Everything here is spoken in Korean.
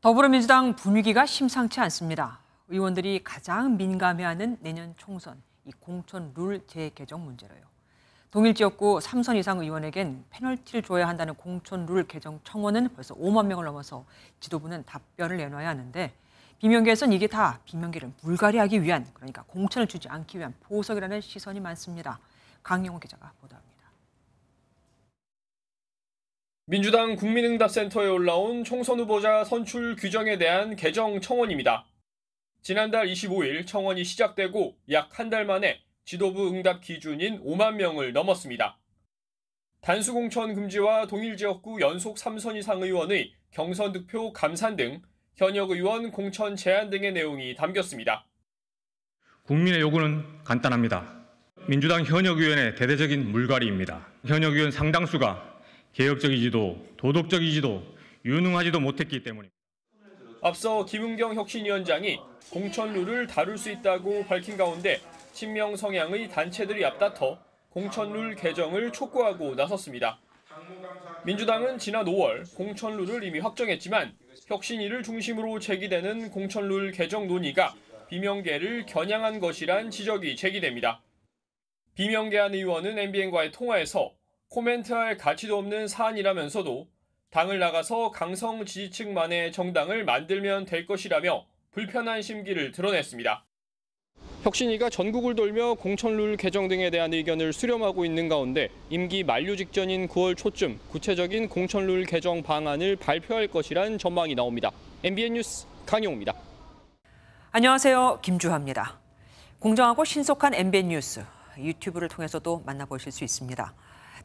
더불어민주당 분위기가 심상치 않습니다. 의원들이 가장 민감해하는 내년 총선 이 공천 룰 재개정 문제로요. 동일 지역구 3선 이상 의원에겐 페널티를 줘야 한다는 공천 룰 개정 청원은 벌써 5만 명을 넘어서 지도부는 답변을 내놔야 하는데 비명계에선 이게 다 비명계를 물갈이하기 위한 그러니까 공천을 주지 않기 위한 보석이라는 시선이 많습니다. 강영호 기자가 보도합니다. 민주당 국민응답센터에 올라온 총선 후보자 선출 규정에 대한 개정 청원입니다. 지난달 25일 청원이 시작되고 약 한 달 만에 지도부 응답 기준인 5만 명을 넘었습니다. 단수공천 금지와 동일 지역구 연속 3선 이상 의원의 경선 득표 감산 등 현역 의원 공천 제한 등의 내용이 담겼습니다. 국민의 요구는 간단합니다. 민주당 현역 의원의 대대적인 물갈이입니다. 현역 의원 상당수가 개혁적이지도 도덕적이지도 유능하지도 못했기 때문입니다. 앞서 김은경 혁신위원장이 공천룰을 다룰 수 있다고 밝힌 가운데 친명 성향의 단체들이 앞다퉈 공천룰 개정을 촉구하고 나섰습니다. 민주당은 지난 5월 공천룰을 이미 확정했지만 혁신위를 중심으로 제기되는 공천룰 개정 논의가 비명계를 겨냥한 것이란 지적이 제기됩니다. 비명계한 의원은 MBN과의 통화에서 코멘트할 가치도 없는 사안이라면서도 당을 나가서 강성 지지층만의 정당을 만들면 될 것이라며 불편한 심기를 드러냈습니다. 혁신위가 전국을 돌며 공천룰 개정 등에 대한 의견을 수렴하고 있는 가운데 임기 만료 직전인 9월 초쯤 구체적인 공천룰 개정 방안을 발표할 것이란 전망이 나옵니다. MBN 뉴스 강용입니다. 안녕하세요. 김주하입니다. 공정하고 신속한 MBN 뉴스 유튜브를 통해서도 만나보실 수 있습니다.